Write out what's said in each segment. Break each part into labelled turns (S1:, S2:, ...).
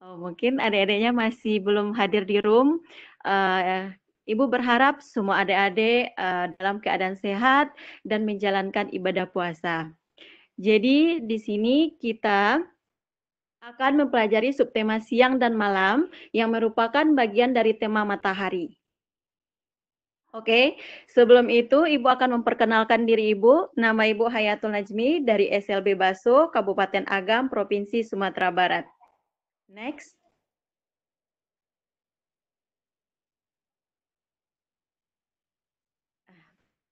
S1: Oh, mungkin adik-adiknya masih belum hadir di room. Uh, Ibu berharap semua adik-adik uh, dalam keadaan sehat dan menjalankan ibadah puasa. Jadi di sini kita akan mempelajari subtema siang dan malam yang merupakan bagian dari tema matahari. Oke, sebelum itu Ibu akan memperkenalkan diri Ibu. Nama Ibu Hayatul Najmi dari SLB Baso, Kabupaten Agam, Provinsi Sumatera Barat. Next,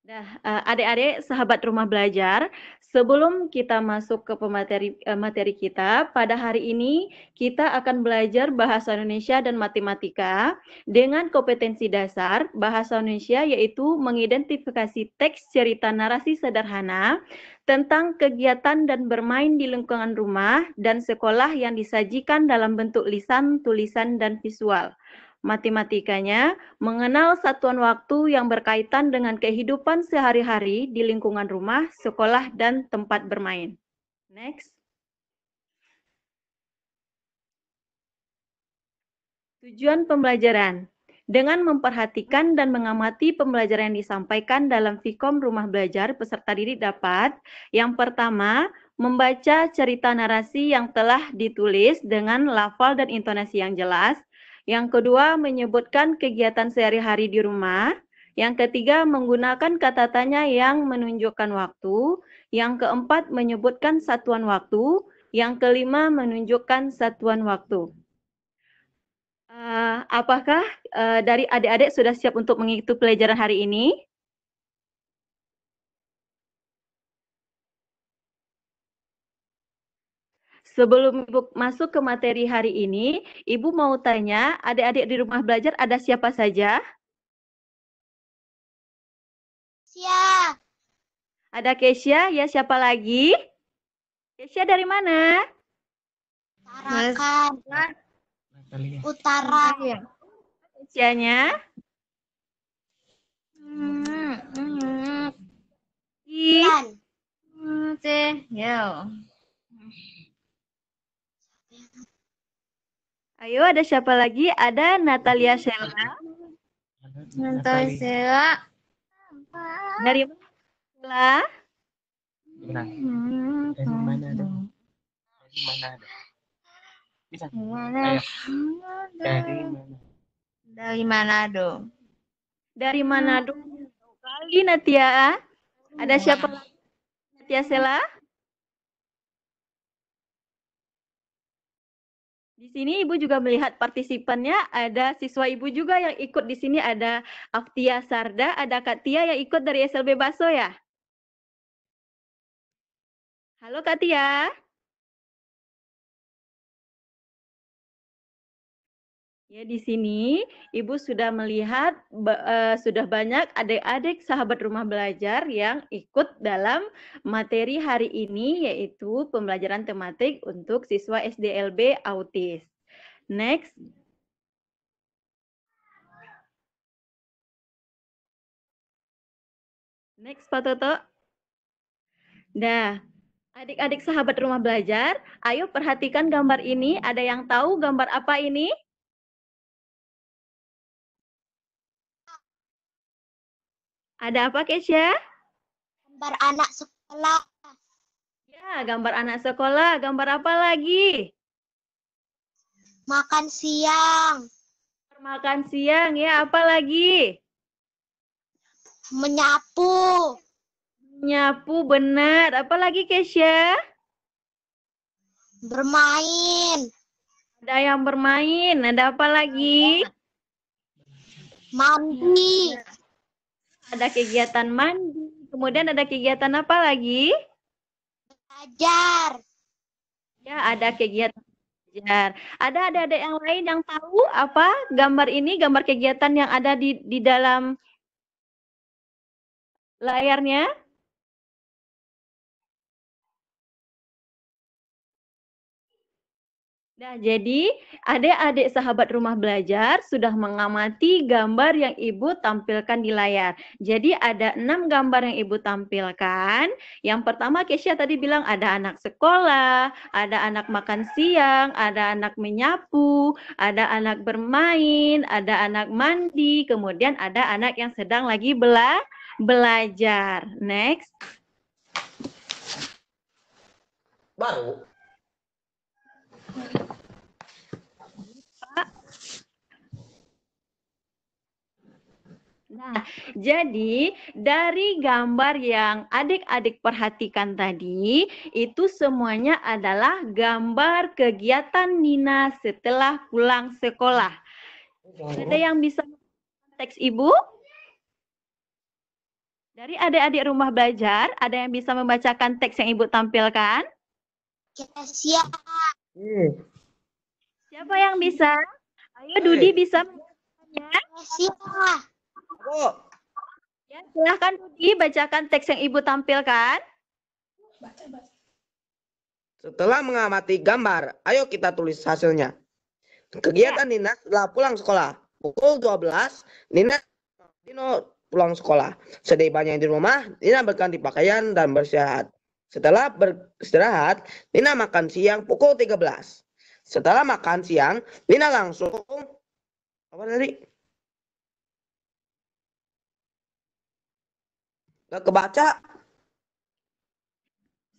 S1: Nah, eh, adik-adik, sahabat rumah belajar, sebelum kita masuk ke pemateri eh, materi kita, pada hari ini kita akan belajar bahasa Indonesia dan matematika dengan kompetensi dasar bahasa Indonesia yaitu mengidentifikasi teks cerita narasi sederhana tentang kegiatan dan bermain di lingkungan rumah dan sekolah yang disajikan dalam bentuk lisan, tulisan, dan visual matematikanya mengenal satuan waktu yang berkaitan dengan kehidupan sehari-hari di lingkungan rumah, sekolah, dan tempat bermain. Next. Tujuan pembelajaran dengan memperhatikan dan mengamati pembelajaran yang disampaikan dalam Vkom Rumah Belajar peserta didik dapat yang pertama membaca cerita narasi yang telah ditulis dengan lafal dan intonasi yang jelas yang kedua, menyebutkan kegiatan sehari-hari di rumah. Yang ketiga, menggunakan kata tanya yang menunjukkan waktu. Yang keempat, menyebutkan satuan waktu. Yang kelima, menunjukkan satuan waktu. Uh, apakah uh, dari adik-adik sudah siap untuk mengikuti pelajaran hari ini? Sebelum Ibu masuk ke materi hari ini, Ibu mau tanya, adik-adik di rumah belajar ada siapa saja? Kesia. Ada Kesia, ya siapa lagi? Kesia dari mana? Tarakan. Utara. Iya. Kesianya?
S2: Hmm.
S1: Hmm. Hmm. Hmm. Hmm. Ayo, ada siapa lagi? Ada Natalia Sela. Natalia Sela. Nah, dari mana?
S2: Mana? dari mana Dari mana Dari mana?
S1: Dari Manado. Dari Manado. Kali Natia. Ada siapa lagi? Natia Sela? Di sini Ibu juga melihat partisipannya, ada siswa Ibu juga yang ikut di sini, ada Aftia Sarda, ada Kak Tia
S2: yang ikut dari SLB Baso ya? Halo Kak Tia.
S1: Ya, di sini Ibu sudah melihat uh, sudah banyak adik-adik sahabat rumah belajar yang ikut dalam materi hari ini yaitu pembelajaran tematik untuk siswa SDLB autis. Next. Next Pak Toto. Nah, adik-adik sahabat rumah belajar, ayo perhatikan gambar ini. Ada yang tahu gambar apa ini?
S2: Ada apa, Kesya? Gambar anak sekolah. Ya, gambar
S1: anak sekolah. Gambar apa lagi? Makan siang. Makan siang, ya. Apa lagi? Menyapu. Menyapu, benar. Apa lagi, Kesya? Bermain. Ada yang bermain. Ada apa lagi? Mandi. Ya. Ada kegiatan mandi. Kemudian ada kegiatan apa lagi? Belajar. Ya, ada kegiatan belajar. Ada ada, adik yang lain yang tahu apa gambar ini, gambar kegiatan yang ada di di dalam layarnya? Nah, jadi adik-adik sahabat rumah belajar sudah mengamati gambar yang Ibu tampilkan di layar. Jadi ada enam gambar yang Ibu tampilkan. Yang pertama Kesia tadi bilang ada anak sekolah, ada anak makan siang, ada anak menyapu, ada anak bermain, ada anak mandi, kemudian ada anak yang sedang lagi bela belajar. Next. Baru Nah, jadi dari gambar yang adik-adik perhatikan tadi, itu semuanya adalah gambar kegiatan Nina setelah pulang sekolah. Ada yang bisa teks Ibu? Dari adik-adik rumah belajar, ada yang bisa membacakan teks yang Ibu tampilkan?
S2: Kita siap.
S1: Siapa yang bisa? Ayo hey. Dudi bisa ya? Siapa? Ya, silahkan Dudi bacakan teks yang Ibu tampilkan.
S3: Setelah mengamati gambar, ayo kita tulis hasilnya. Kegiatan ya. Nina setelah pulang sekolah. Pukul 12, Nina Dino pulang sekolah. Sedih banyak di rumah, Nina berganti pakaian dan bersihat. Setelah beristirahat, Nina makan siang pukul 13. Setelah makan siang, Nina langsung apa tadi? Gak kebaca.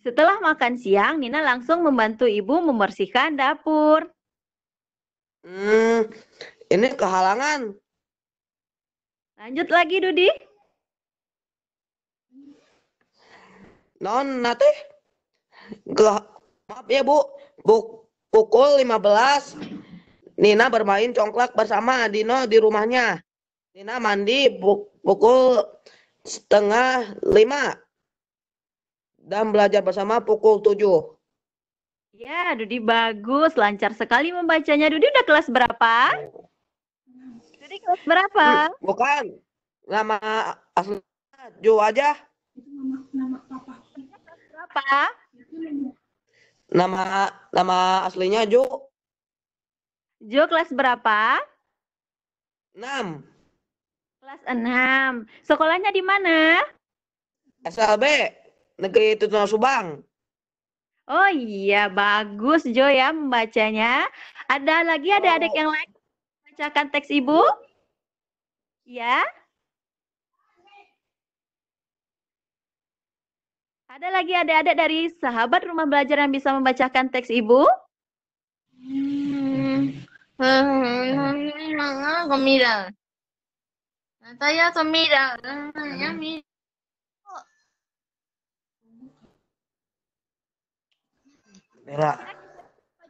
S1: Setelah makan siang, Nina langsung membantu ibu membersihkan dapur. Hmm,
S3: ini kehalangan. Lanjut lagi, Dudi. non nate gelap Maaf ya Bu. Bu pukul 15 Nina bermain congklak bersama Dino di rumahnya. Nina mandi bu, pukul setengah lima dan belajar bersama pukul tujuh.
S1: Ya, Dudi bagus, lancar sekali membacanya. Dudi udah kelas berapa? Dudi kelas berapa?
S3: Bukan, nama asli Jo aja. Itu nama, nama papa apa? Nama nama aslinya Jo.
S1: Jo kelas berapa? 6. Kelas 6. Sekolahnya di
S3: mana? SLB, Negeri Tutunan Subang.
S1: Oh iya, bagus Jo ya membacanya. Ada lagi ada oh. adik yang lain bacakan teks Ibu? Ya. Ada lagi adik-adik dari sahabat rumah belajar yang bisa membacakan teks ibu? Comida.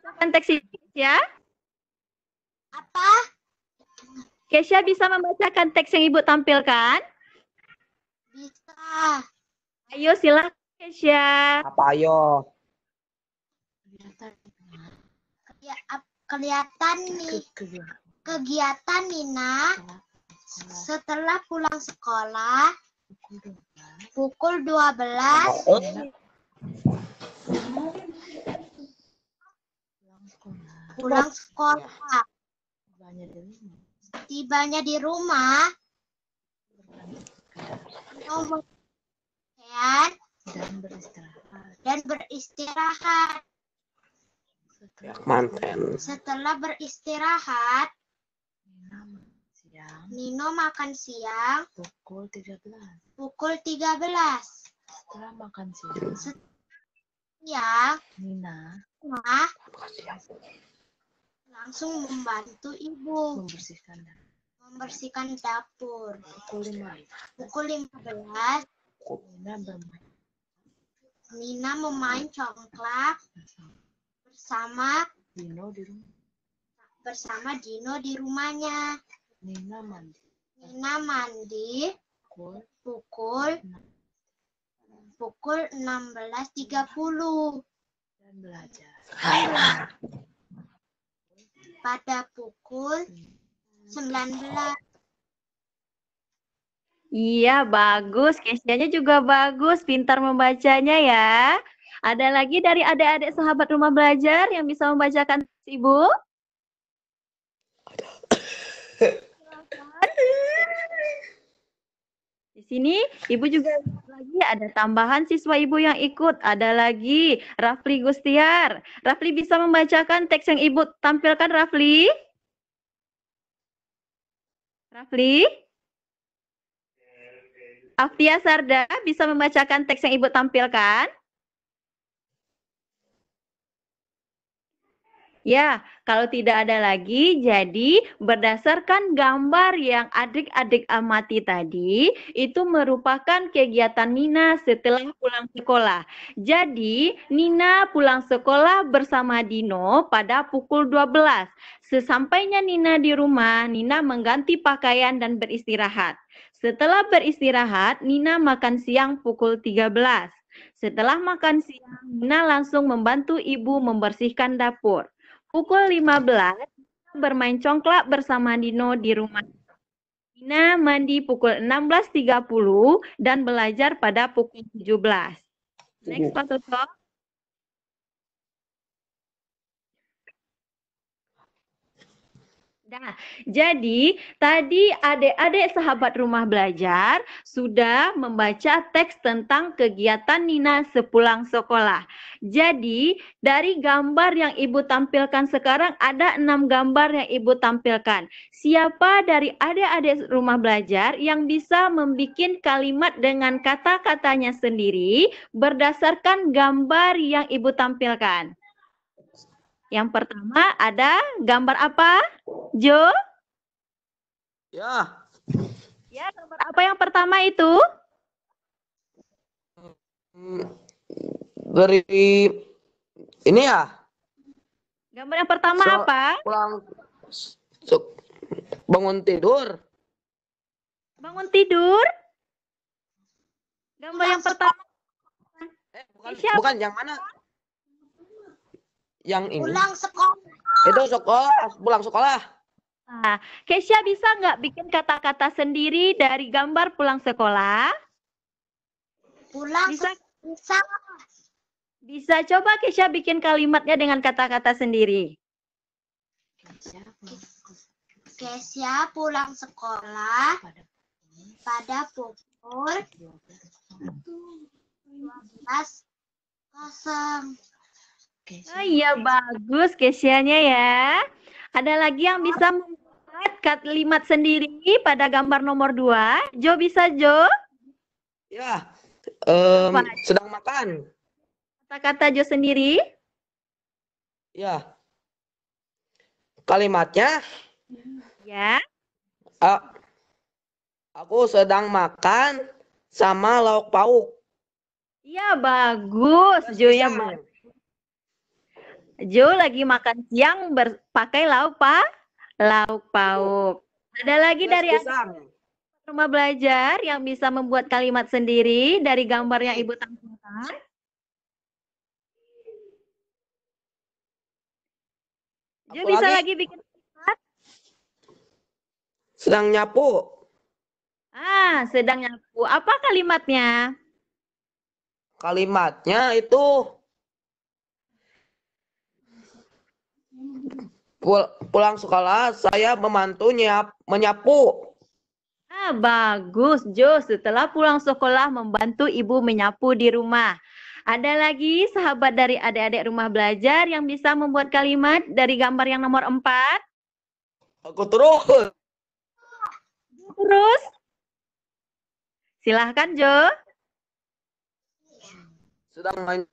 S1: Bacakan teks ibu ya. Apa? Kesha bisa membacakan teks yang ibu tampilkan?
S2: Bisa. Ayo Kesya.
S3: Apa ayo?
S2: Ya, kelihatan nih kegiatan Nina setelah pulang sekolah pukul 12 eh? pulang sekolah tibanya di rumah nomor dan beristirahat dan beristirahat
S3: setelah, manten
S2: setelah beristirahat siang. Nino makan siang pukul 13. Pukul 13. Setelah
S4: makan siang. Set
S2: ya. Nina. Nah, langsung membantu ibu membersihkan dapur. Membersihkan dapur. Pukul 5. Pukul 15. Nina bermain Nina mau main congklak bersama Dino di rumah. Bersama Dino di rumahnya. Nina mandi. Nina mandi pukul pukul pukul 16.30 dan belajar. Pada pukul sembilan belas.
S1: Iya, bagus. Kesianya juga bagus. Pintar membacanya ya. Ada lagi dari adik-adik sahabat rumah belajar yang bisa membacakan Ibu? Di sini Ibu juga lagi ada tambahan siswa Ibu yang ikut. Ada lagi Rafli Gustiar. Rafli bisa membacakan teks yang Ibu tampilkan Rafli? Rafli? Afia Sarda bisa membacakan teks yang Ibu tampilkan? Ya, kalau tidak ada lagi, jadi berdasarkan gambar yang adik-adik amati tadi, itu merupakan kegiatan Nina setelah pulang sekolah. Jadi, Nina pulang sekolah bersama Dino pada pukul 12. Sesampainya Nina di rumah, Nina mengganti pakaian dan beristirahat. Setelah beristirahat, Nina makan siang pukul 13. Setelah makan siang, Nina langsung membantu ibu membersihkan dapur. Pukul 15, Nina bermain congklak bersama Dino di rumah. Nina mandi pukul 16.30 dan belajar pada pukul 17. Next, Pak Toto. Nah, jadi tadi adik-adik sahabat rumah belajar sudah membaca teks tentang kegiatan Nina sepulang sekolah. Jadi, dari gambar yang Ibu tampilkan sekarang ada enam gambar yang Ibu tampilkan. Siapa dari adik-adik rumah belajar yang bisa membuat kalimat dengan kata-katanya sendiri berdasarkan gambar yang Ibu tampilkan? Yang pertama ada gambar apa, Jo? Ya. Ya, gambar apa yang pertama itu?
S3: Hmm, dari ini ya.
S1: Gambar yang pertama so, apa? Pulang
S3: so, bangun tidur. Bangun tidur? Gambar yang pertama. Eh, bukan, bukan yang mana? yang ini. Pulang sekolah. Itu sekolah, pulang sekolah.
S1: Nah, Kesia bisa nggak bikin kata-kata sendiri dari gambar pulang sekolah? Pulang bisa. Bisa. Bisa coba Kesia bikin kalimatnya dengan kata-kata sendiri.
S2: Kesia pulang sekolah pada pukul 12.00.
S1: Kesia. Oh iya bagus Kesianya ya. Ada lagi yang bisa membuat kalimat sendiri pada gambar nomor dua. Jo bisa Jo?
S3: Ya. Um, sedang makan. Kata-kata Jo sendiri? Ya. Kalimatnya? Ya. Uh, aku sedang makan sama lauk pauk. Iya bagus Jo ya. Bagus.
S1: Jo lagi makan siang berpakai lauk pa lauk pauk. Ada lagi Mas dari rumah belajar yang bisa membuat kalimat sendiri dari gambar yang Ibu tampilkan. Jo bisa lagi, lagi bikin kalimat?
S3: Sedang nyapu.
S1: Ah, sedang nyapu. Apa
S3: kalimatnya? Kalimatnya itu pulang sekolah saya membantu menyapu. Ah, bagus, Jo. Setelah pulang
S1: sekolah membantu ibu menyapu di rumah. Ada lagi sahabat dari adik-adik rumah belajar yang bisa membuat kalimat dari gambar yang nomor empat. Aku terus. Terus? Silahkan, Jo. Sedang main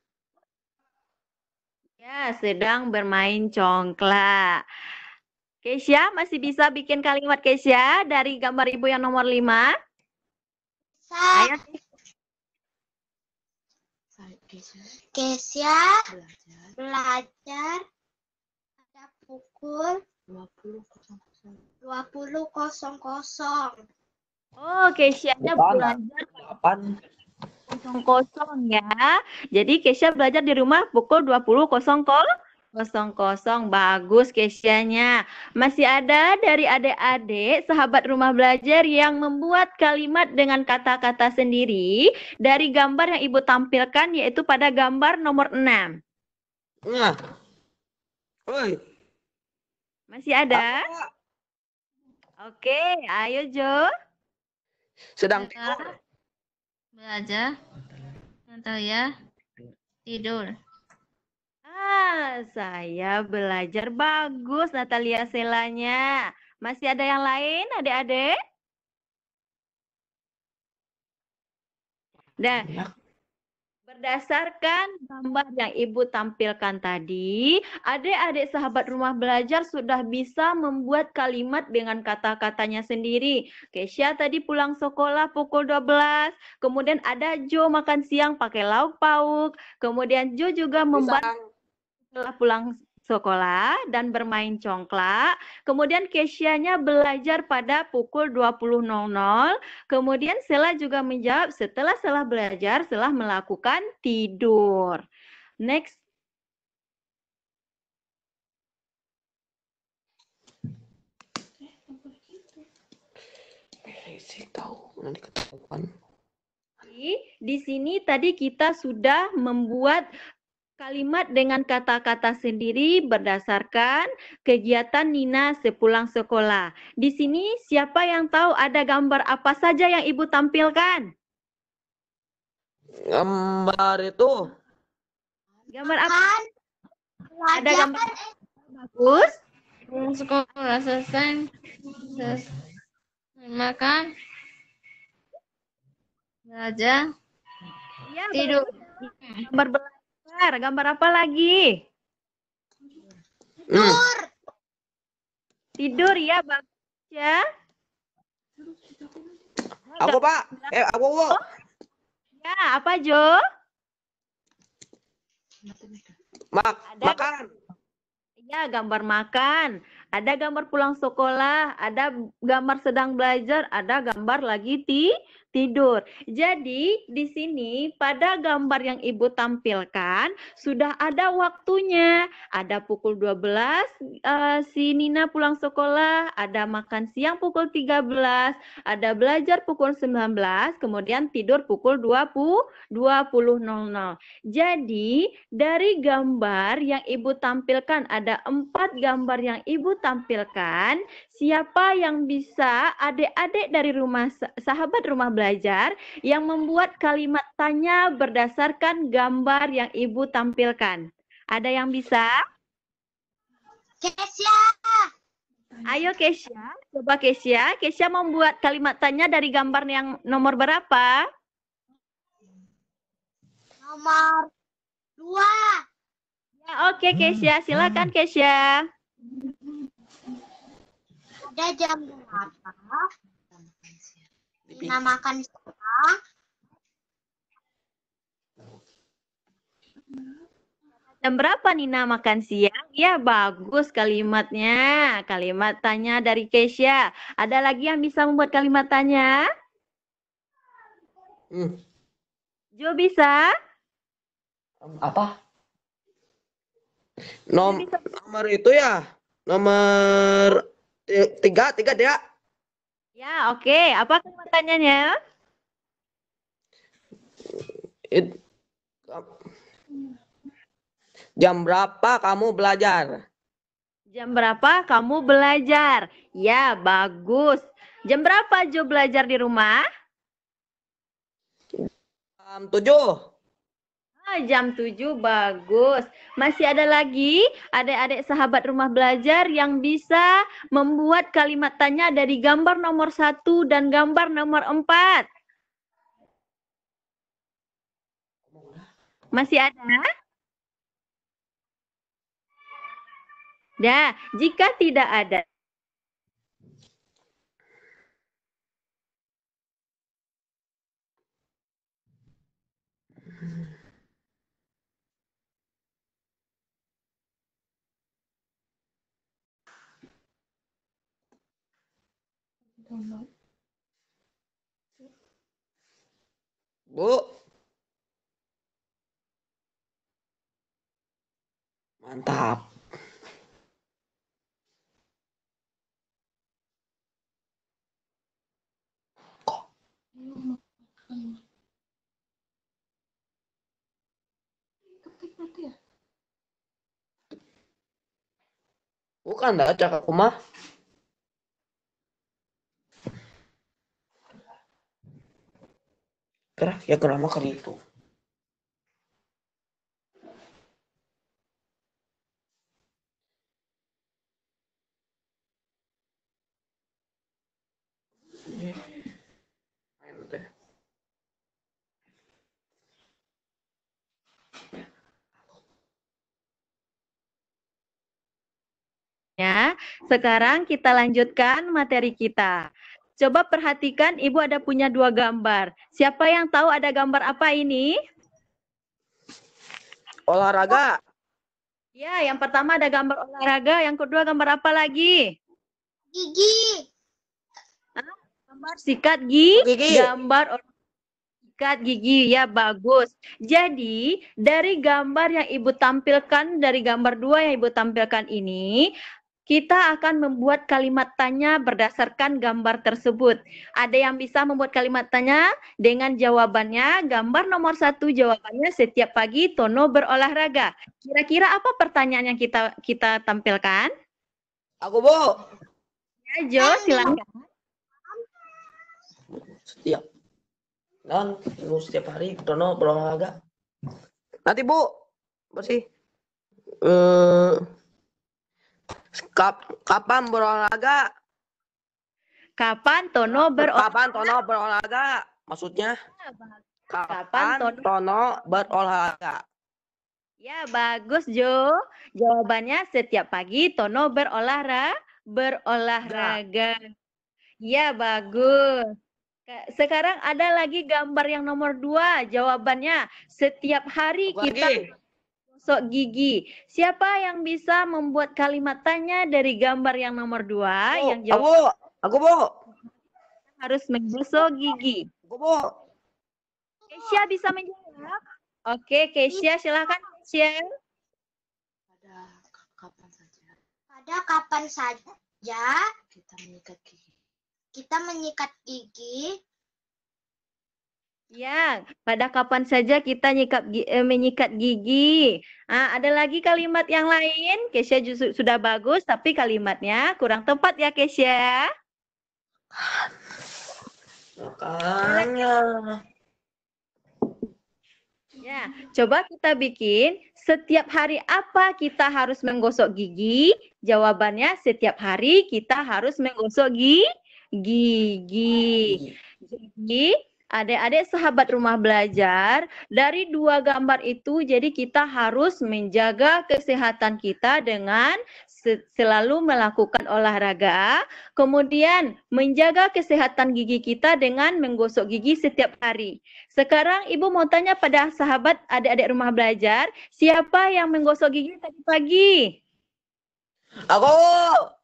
S1: Ya, sedang bermain congklak. Kesia masih bisa bikin kalimat Kesia dari gambar ibu yang nomor 5? Saya.
S2: Kesia belajar. belajar pada pukul 20.00. kosong. Oh, Kesia nya belajar.
S3: 8
S1: kosong kosong ya. Jadi Kesha belajar di rumah pukul puluh Kosong kosong kosong bagus Kesianya. Masih ada dari adik-adik sahabat rumah belajar yang membuat kalimat dengan kata-kata sendiri dari gambar yang Ibu tampilkan yaitu pada gambar nomor enam. Masih ada? Oke, ayo Jo. Sedang tidur belajar Natalia ya. tidur ah saya belajar bagus Natalia selanya masih ada yang lain adik-adik Dah, iya. Berdasarkan gambar yang Ibu tampilkan tadi, adik-adik sahabat rumah belajar sudah bisa membuat kalimat dengan kata-katanya sendiri. Kesia tadi pulang sekolah pukul 12, kemudian ada Jo makan siang pakai lauk pauk, kemudian Jo juga membuat pulang sekolah dan bermain congklak. Kemudian Kesianya belajar pada pukul 20.00. Kemudian Sela juga menjawab setelah Sela belajar, Sela melakukan tidur. Next. tahu di sini tadi kita sudah membuat Kalimat dengan kata-kata sendiri berdasarkan kegiatan Nina sepulang sekolah. Di sini siapa yang tahu ada gambar apa saja yang Ibu tampilkan?
S3: Gambar itu.
S2: Gambar apa? Ada gambar bagus. Sekolah selesai. selesai. Makan.
S1: Belajar. Ya, tidur. Gambar belajar gambar. Gambar apa lagi? Tidur. Tidur ya, Bang. Ya.
S3: Aku, Pak. Eh, aku, aku. Oh?
S1: Ya, apa, Jo?
S3: Mak ada
S1: Ya, gambar makan. Ada gambar pulang sekolah, ada gambar sedang belajar, ada gambar lagi ti tidur. Jadi di sini pada gambar yang Ibu tampilkan sudah ada waktunya. Ada pukul 12 uh, eh, si Nina pulang sekolah, ada makan siang pukul 13, ada belajar pukul 19, kemudian tidur pukul 20 20.00. Jadi dari gambar yang Ibu tampilkan ada empat gambar yang Ibu tampilkan Siapa yang bisa adik-adik dari rumah sahabat rumah belajar yang membuat kalimat tanya berdasarkan gambar yang ibu tampilkan? Ada yang bisa? Kesia. Ayo Kesia, coba Kesia. Kesia membuat kalimat tanya dari gambar yang nomor berapa?
S2: Nomor dua.
S1: Ya, oke okay, Kesia, silakan Kesia
S2: pada jam berapa dinamakan siang Jam
S1: berapa Nina makan siang? Ya bagus kalimatnya. Kalimat tanya dari Kesia. Ada lagi yang bisa membuat kalimat tanya? Hmm. Jo bisa?
S3: Apa? Nom bisa. nomor itu ya? Nomor Eh, tiga, tiga, tiga
S1: Ya, oke. Okay. Apa pertanyaannya?
S3: It, jam
S1: berapa kamu belajar? Jam berapa kamu belajar? Ya, bagus. Jam berapa Jo belajar di rumah?
S3: Jam tujuh
S1: jam 7 bagus. Masih ada lagi adik-adik sahabat rumah belajar yang bisa membuat kalimat tanya dari gambar nomor 1 dan gambar nomor 4. Masih ada? Nah, jika tidak ada,
S3: download. Bu. Mantap. Kok? Ya. Bukan dah, cakap rumah. ya kali itu
S1: ya sekarang kita lanjutkan materi kita. Coba perhatikan, Ibu ada punya dua gambar. Siapa yang tahu ada gambar apa ini?
S3: Olahraga.
S1: Ya, yang pertama ada gambar olahraga, yang kedua gambar apa lagi? Gigi. Hah? Gambar sikat gigi, gigi. gambar sikat gigi. Ya, bagus. Jadi, dari gambar yang Ibu tampilkan, dari gambar dua yang Ibu tampilkan ini, kita akan membuat kalimat tanya berdasarkan gambar tersebut. Ada yang bisa membuat kalimat tanya dengan jawabannya. Gambar nomor satu jawabannya setiap pagi Tono berolahraga. Kira-kira apa pertanyaan yang kita kita tampilkan? Aku bu. Ya Jo,
S2: silakan.
S3: Setiap dan setiap hari Tono berolahraga. Nanti bu bersih. Uh eh, kapan berolahraga? Kapan Tono berolahraga? Kapan Tono berolahraga? Maksudnya?
S1: Ya, kapan, Tono berolahraga? Ya, bagus Jo. Jawabannya setiap pagi Tono berolahraga, berolahraga. Ya, bagus. Sekarang ada lagi gambar yang nomor dua. Jawabannya setiap hari Lagi. kita gosok gigi. Siapa yang bisa membuat kalimat tanya dari gambar yang nomor dua? Oh, yang jawab. Aku, aku bo. Harus menggosok gigi. Aku bo. Kesia bisa menjawab. Oke, Kesia silahkan Kesia. Pada
S2: kapan saja? Pada kapan saja? Kita menyikat gigi. Kita menyikat gigi
S1: Ya, pada kapan saja kita nyikap, eh, menyikat gigi. Nah, ada lagi kalimat yang lain. Kesia sudah bagus, tapi kalimatnya kurang tepat ya, Kesia.
S3: Makanya.
S1: Ya, coba kita bikin setiap hari apa kita harus menggosok gigi? Jawabannya setiap hari kita harus menggosok gigi. Gigi. Jadi adik-adik sahabat rumah belajar, dari dua gambar itu jadi kita harus menjaga kesehatan kita dengan selalu melakukan olahraga, kemudian menjaga kesehatan gigi kita dengan menggosok gigi setiap hari. Sekarang Ibu mau tanya pada sahabat adik-adik rumah belajar, siapa yang menggosok gigi tadi pagi? Aku!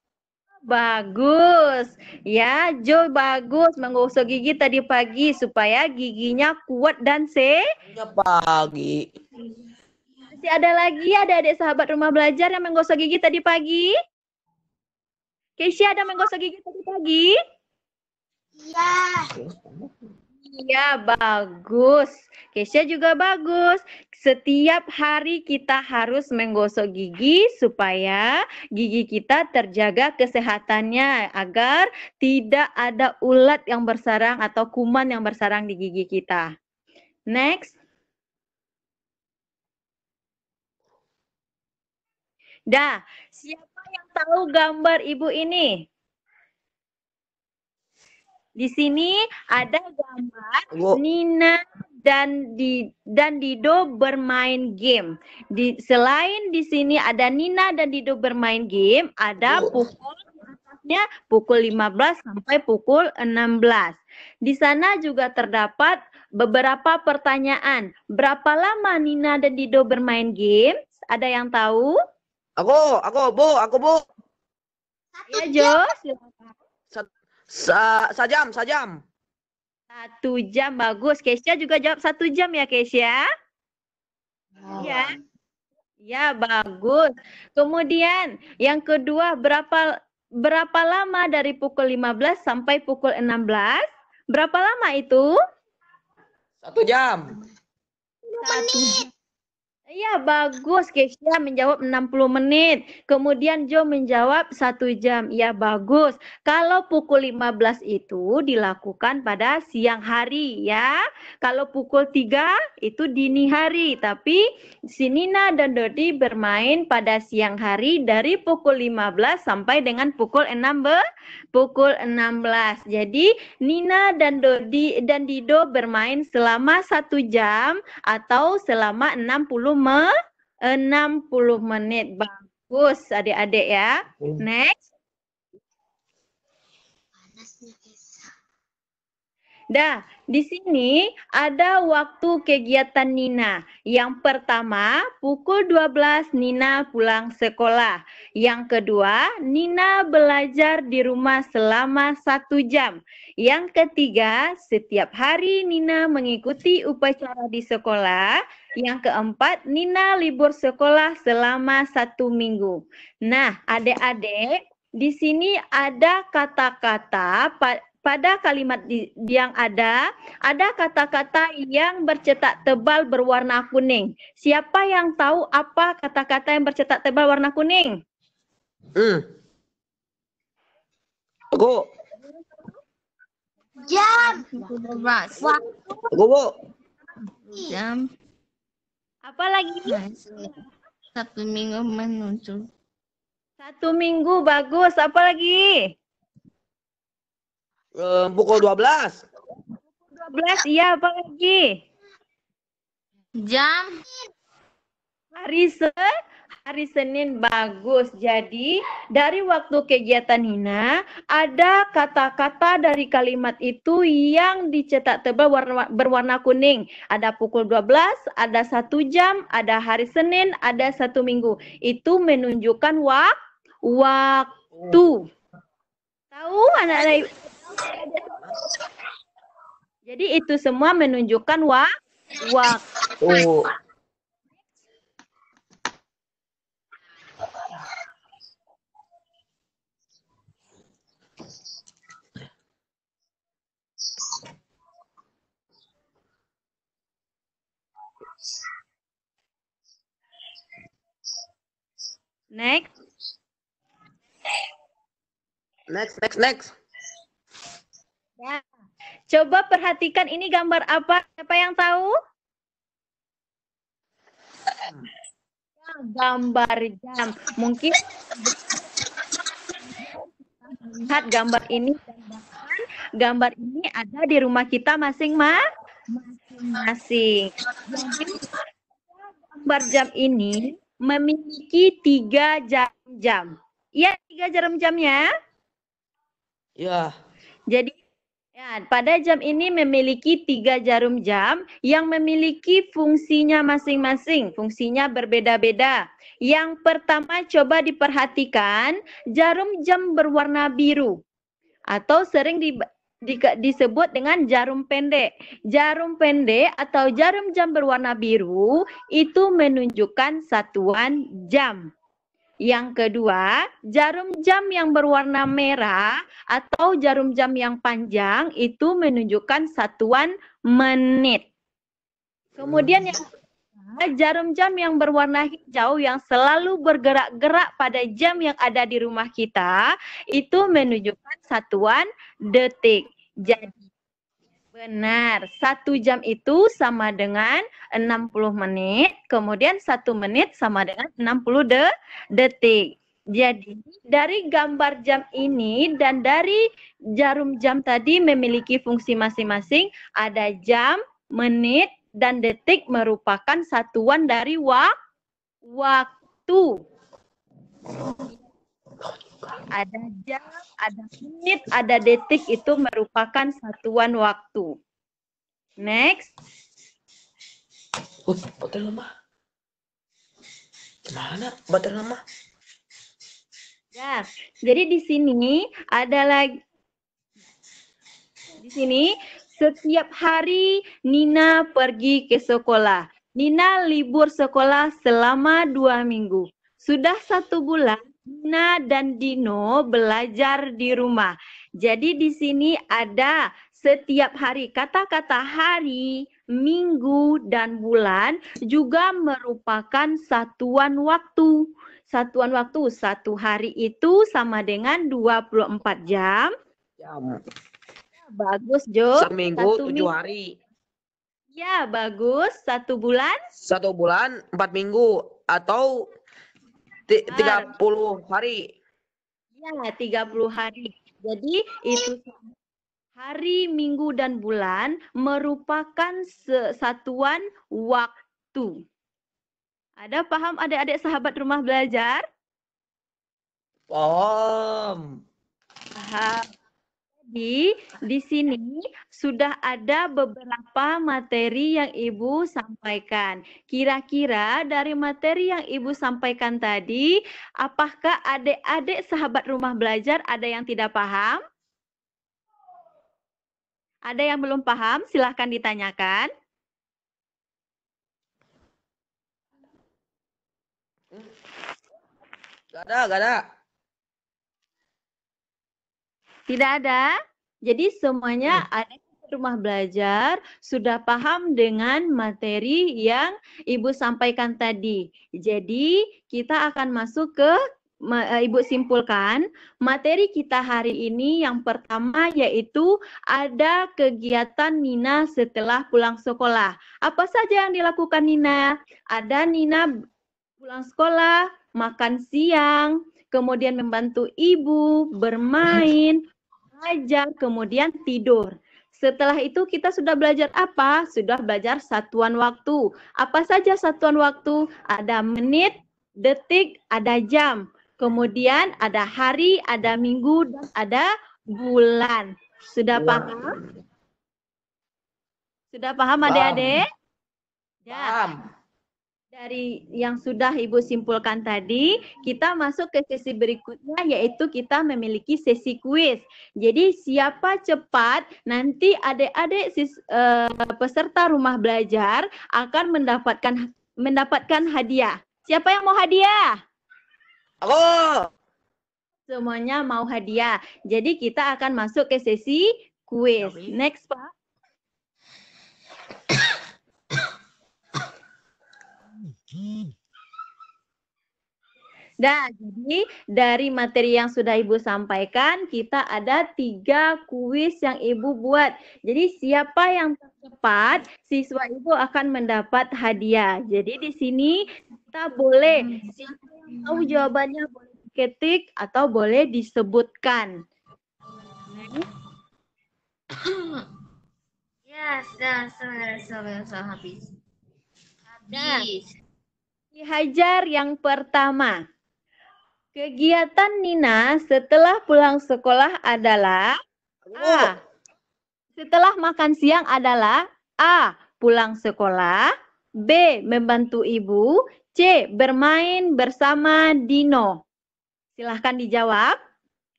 S1: Bagus. Ya, Jo bagus menggosok gigi tadi pagi supaya giginya kuat dan se.
S3: Ya pagi.
S1: Masih ada lagi ada adik sahabat rumah belajar yang menggosok gigi tadi pagi? Keisha ada menggosok gigi tadi pagi? Iya. Iya, bagus. Keisha juga bagus. Setiap hari kita harus menggosok gigi supaya gigi kita terjaga kesehatannya agar tidak ada ulat yang bersarang atau kuman yang bersarang di gigi kita. Next. Dah, siapa yang tahu gambar ibu ini? Di sini ada gambar Nina dan di dan Dido bermain game. Di selain di sini ada Nina dan Dido bermain game, ada pukul pukul 15 sampai pukul 16. Di sana juga terdapat beberapa pertanyaan. Berapa lama Nina dan Dido bermain game? Ada yang tahu?
S3: Aku, aku, Bu, aku, Bu. Satu ya, Jo, silakan. Sa sajam, sajam. Satu jam, bagus. Kesia juga
S1: jawab satu jam ya, Kesia. Iya. Wow. Ya. ya, bagus. Kemudian, yang kedua, berapa berapa lama dari pukul 15 sampai pukul 16? Berapa lama itu? Satu jam. Satu menit. Iya bagus Kesia menjawab 60 menit. Kemudian Jo menjawab satu jam. Iya bagus. Kalau pukul 15 itu dilakukan pada siang hari ya. Kalau pukul 3 itu dini hari. Tapi Sinina dan Dodi bermain pada siang hari dari pukul 15 sampai dengan pukul 6 be, pukul 16. Jadi Nina dan Dodi dan Dido bermain selama satu jam atau selama 60 menit selama 60 menit. Bagus adik-adik ya. Hmm. Next. Dah, di sini ada waktu kegiatan Nina. Yang pertama, pukul 12 Nina pulang sekolah. Yang kedua, Nina belajar di rumah selama satu jam. Yang ketiga, setiap hari Nina mengikuti upacara di sekolah yang keempat, Nina libur sekolah selama satu minggu. Nah, adik-adik, di sini ada kata-kata pada kalimat di, yang ada, ada kata-kata yang bercetak tebal berwarna kuning. Siapa yang tahu apa kata-kata yang bercetak tebal warna kuning?
S3: Hmm. Aku.
S2: Jam. Waktu. Jam. Apalagi ini satu minggu
S1: menuju. Satu minggu bagus. Apalagi?
S3: lagi eh, pukul belas Pukul
S1: belas iya
S3: apalagi? Jam. Hari se
S1: hari Senin bagus. Jadi dari waktu kegiatan Hina ada kata-kata dari kalimat itu yang dicetak tebal warna, berwarna kuning. Ada pukul 12, ada satu jam, ada hari Senin, ada satu minggu. Itu menunjukkan wak waktu. Tahu anak-anak? Jadi itu semua menunjukkan
S2: wak waktu.
S3: Oh. Next. Next, next, next.
S1: Ya. Coba perhatikan ini gambar apa? Siapa yang tahu? Gambar jam. Mungkin lihat gambar ini gambar ini ada di rumah kita masing-masing. Gambar jam ini memiliki tiga jam-jam. Iya, tiga jarum jamnya. ya? Jadi ya, pada jam ini memiliki tiga jarum jam yang memiliki fungsinya masing-masing, fungsinya berbeda-beda. Yang pertama coba diperhatikan jarum jam berwarna biru atau sering di, disebut dengan jarum pendek. Jarum pendek atau jarum jam berwarna biru itu menunjukkan satuan jam. Yang kedua, jarum jam yang berwarna merah atau jarum jam yang panjang itu menunjukkan satuan menit. Kemudian yang jarum jam yang berwarna hijau yang selalu bergerak-gerak pada jam yang ada di rumah kita itu menunjukkan satuan detik. Jadi benar, satu jam itu sama dengan 60 menit, kemudian satu menit sama dengan 60 de detik. Jadi dari gambar jam ini dan dari jarum jam tadi memiliki fungsi masing-masing, ada jam, menit, dan detik merupakan satuan dari wa waktu ada jam, ada menit, ada detik itu merupakan satuan waktu. Next. Uh, baterai lemah.
S3: Gimana Baterai lemah.
S1: Ya, jadi di sini ada lagi di sini setiap hari Nina pergi ke sekolah. Nina libur sekolah selama dua minggu. Sudah satu bulan Dina dan Dino belajar di rumah. Jadi di sini ada setiap hari kata-kata hari, minggu, dan bulan juga merupakan satuan waktu. Satuan waktu satu hari itu sama dengan 24 jam. Jam. Bagus, Jo. Seminggu satu tujuh hari. Ya,
S3: bagus. Satu bulan? Satu bulan, empat minggu. Atau tiga puluh hari. Ya, puluh hari. Jadi
S1: itu hari, minggu dan bulan merupakan satuan waktu. Ada paham adik-adik sahabat rumah belajar?
S3: Paham. Paham.
S1: Jadi di sini sudah ada beberapa materi yang Ibu sampaikan. Kira-kira dari materi yang Ibu sampaikan tadi, apakah adik-adik sahabat rumah belajar ada yang tidak paham? Ada yang belum paham? Silahkan ditanyakan. Gak ada, gak ada. Tidak ada? Jadi semuanya iya. ada di rumah belajar, sudah paham dengan materi yang Ibu sampaikan tadi. Jadi kita akan masuk ke eh, Ibu simpulkan, materi kita hari ini yang pertama yaitu ada kegiatan Nina setelah pulang sekolah. Apa saja yang dilakukan Nina? Ada Nina pulang sekolah, makan siang, kemudian membantu ibu, bermain, belajar, kemudian tidur. Setelah itu kita sudah belajar apa? Sudah belajar satuan waktu. Apa saja satuan waktu? Ada menit, detik, ada jam. Kemudian ada hari, ada minggu, dan ada bulan. Sudah paham? Sudah paham adik-adik? Paham. Ya. Dari yang sudah Ibu simpulkan tadi, kita masuk ke sesi berikutnya yaitu kita memiliki sesi kuis. Jadi siapa cepat nanti adik-adik uh, peserta rumah belajar akan mendapatkan mendapatkan hadiah. Siapa yang mau hadiah? Aku. Semuanya mau hadiah. Jadi kita akan masuk ke sesi kuis. Next, Pak. Nah, jadi dari materi yang sudah Ibu sampaikan, kita ada tiga kuis yang Ibu buat. Jadi siapa yang tercepat, siswa Ibu akan mendapat hadiah. Jadi di sini kita boleh, siapa yang tahu jawabannya boleh ketik atau boleh disebutkan.
S2: Ya, sudah, sudah, sudah, sudah habis. Habis
S1: hajar yang pertama. Kegiatan Nina setelah pulang sekolah adalah A. Oh. Setelah makan siang adalah A. Pulang sekolah B. Membantu ibu C. Bermain bersama Dino Silahkan dijawab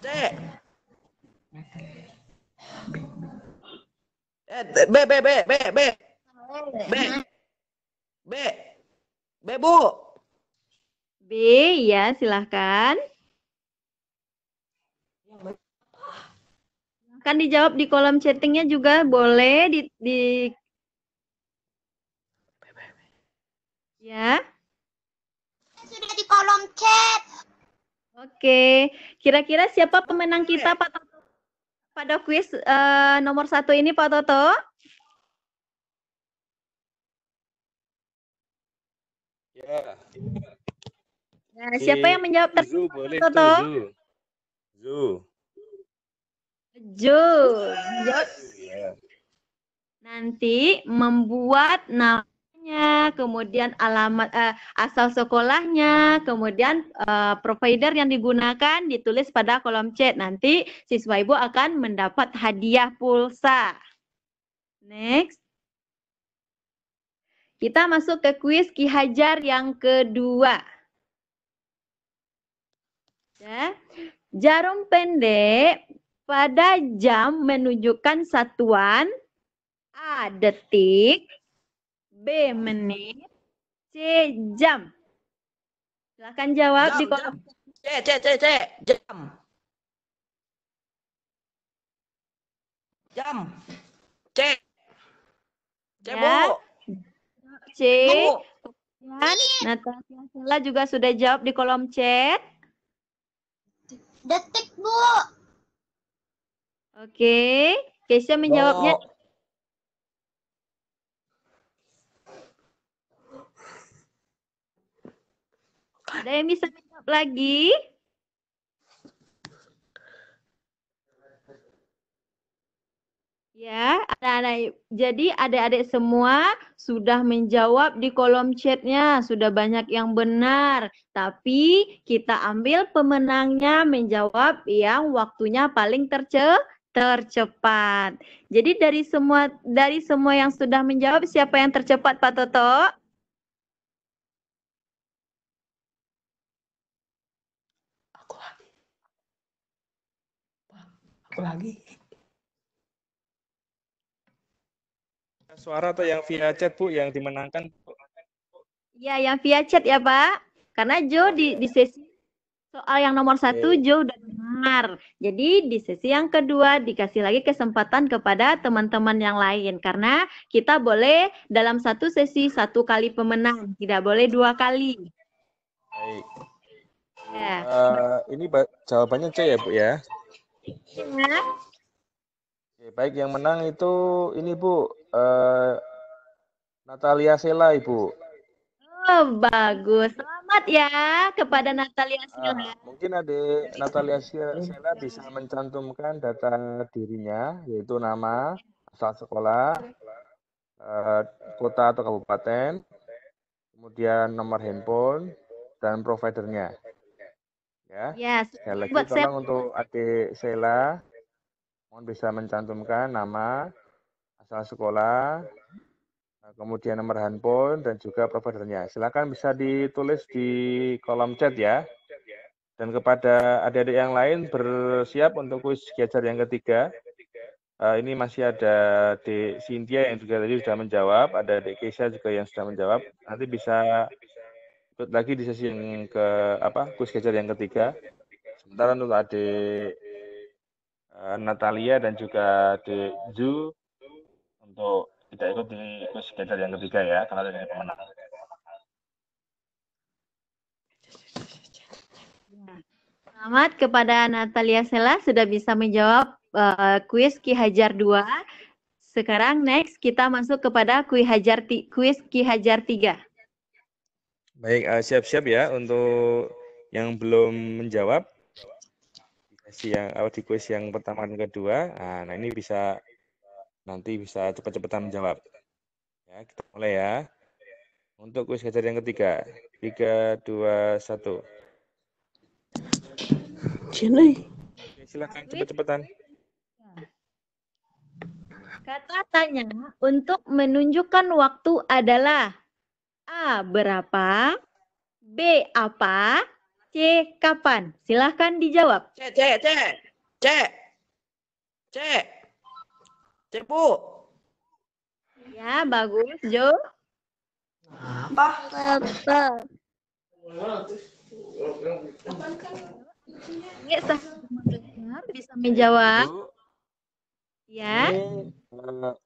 S1: D.
S3: Eh, B, B, B, B, B, B, B, B, Bu.
S1: B, ya silahkan. Kan dijawab di kolom chattingnya juga boleh di, di... Ya.
S2: Sudah di kolom chat.
S1: Oke, kira-kira siapa pemenang kita Pak Toto pada kuis uh, nomor satu ini Pak Toto?
S4: Ya.
S2: Nah,
S1: siapa yang menjawab terus? boleh Toto?
S4: Zu. Zu. Ju. Iya.
S1: Nanti membuat namanya, kemudian alamat uh, asal sekolahnya, kemudian uh, provider yang digunakan ditulis pada kolom chat. Nanti siswa Ibu akan mendapat hadiah pulsa. Next. Kita masuk ke kuis Ki Hajar yang kedua. Ya. Jarum pendek pada jam menunjukkan satuan A detik, B menit, C jam. Silahkan jawab jam, di kolom.
S3: C, C, C, C, jam. Jam. C. C,
S1: ya. bu. C. Nah, Natasha Sela juga sudah jawab di kolom chat. Detik, Bu. Oke, Keisha menjawabnya. Bo. Ada yang bisa menjawab lagi? Ya, anak-anak. Jadi adik-adik semua sudah menjawab di kolom chatnya, sudah banyak yang benar. Tapi kita ambil pemenangnya menjawab yang waktunya paling terce tercepat. Jadi dari semua dari semua yang sudah menjawab siapa yang tercepat Pak Toto?
S4: Aku lagi. Aku lagi. suara atau yang via chat Bu yang dimenangkan?
S1: Iya, yang via chat ya Pak. Karena Jo di, di sesi soal yang nomor satu okay. Jo udah dengar Jadi di sesi yang kedua dikasih lagi kesempatan kepada teman-teman yang lain karena kita boleh dalam satu sesi satu kali pemenang, tidak boleh dua kali. Baik. Ya.
S4: Uh, ini jawabannya C ya Bu ya. Ya. Oke, baik yang menang itu ini Bu Eh, Natalia Sela, Ibu.
S1: Oh, bagus. Selamat ya kepada Natalia ah, Sela. Uh,
S4: mungkin ada Natalia Sela bisa mencantumkan data dirinya, yaitu nama, asal sekolah, uh, kota atau kabupaten, kemudian nomor handphone, dan providernya.
S2: Ya, ya sekali lagi tolong
S4: untuk adik Sela, mohon bisa mencantumkan nama, asal sekolah, nah, kemudian nomor handphone dan juga providernya. Silakan bisa ditulis di kolom chat ya. Dan kepada adik-adik yang lain bersiap untuk kuis gajar yang ketiga. Uh, ini masih ada di Cynthia yang juga tadi sudah menjawab, ada di Keisha juga yang sudah menjawab. Nanti bisa ikut lagi di sesi yang ke apa kuis gajar yang ketiga. Sementara untuk adik eh, Natalia dan juga di Ju untuk tidak ikut di quiz gather yang ketiga ya karena dari pemenang.
S1: Selamat kepada Natalia Sela sudah bisa menjawab uh, kuis Ki Hajar 2. Sekarang next kita masuk kepada kuis Hajar kuis Ki Hajar 3.
S4: Baik, eh, siap-siap uh, ya untuk yang belum menjawab yang awal di kuis yang pertama dan kedua. Nah, nah ini bisa nanti bisa cepat-cepatan iya. menjawab. Ya, kita mulai ya. Untuk kuis gajar yang ketiga. tiga dua satu. Jenai. Silakan cepat-cepatan. Ya.
S1: Kata tanya untuk menunjukkan waktu adalah A. Berapa? B. Apa? C. Kapan? Silahkan dijawab. C, C, C. C. C. Cepu. Ya, bagus,
S3: Jo. Apa? Apa?
S2: Ya, saya
S1: bisa
S4: menjawab. Ya.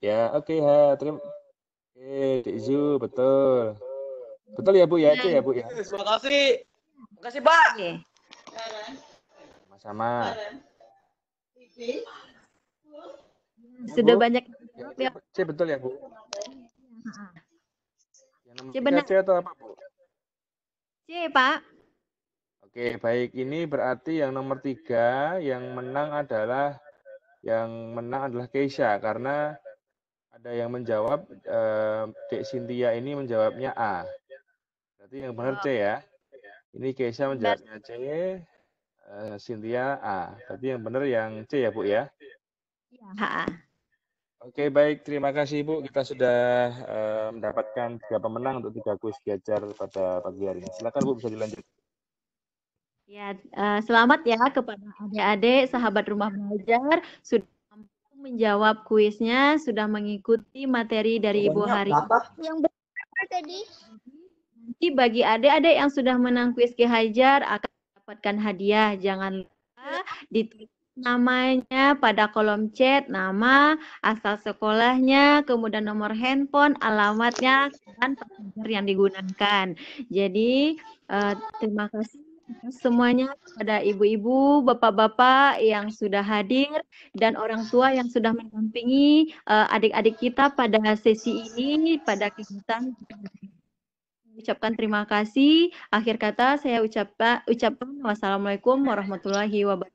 S4: Ya, oke, okay, Terima kasih. Eh, betul. Betul ya, Bu ya, itu ya, Bu ya.
S3: Terima kasih.
S1: Terima kasih, Pak.
S4: Sama-sama. Ya, sudah banyak ya, C, betul ya Bu C benar C atau apa Bu C Pak Oke baik ini berarti yang nomor tiga yang menang adalah yang menang adalah Keisha karena ada yang menjawab eh, Dek Cynthia ini menjawabnya A berarti yang benar C oh. ya ini Keisha menjawabnya C eh, sintia A. Berarti yang benar yang C ya, Bu ya? Iya. Oke baik, terima kasih Ibu. Kita sudah uh, mendapatkan tiga pemenang untuk tiga kuis diajar pada pagi hari ini. Silakan Bu bisa dilanjut.
S1: Ya, uh, selamat ya kepada adik-adik sahabat rumah belajar sudah menjawab kuisnya, sudah mengikuti materi dari Ibu Hari. Yang berapa tadi? Nanti bagi adik-adik yang sudah menang kuis kehajar akan mendapatkan hadiah. Jangan lupa ditulis namanya pada kolom chat, nama, asal sekolahnya, kemudian nomor handphone, alamatnya, dan pager yang digunakan. Jadi eh, terima kasih semuanya kepada ibu-ibu, bapak-bapak yang sudah hadir dan orang tua yang sudah mendampingi eh, adik-adik uh, kita pada sesi ini pada kegiatan ucapkan terima kasih. Akhir kata saya ucapkan ucapkan wassalamualaikum warahmatullahi wabarakatuh.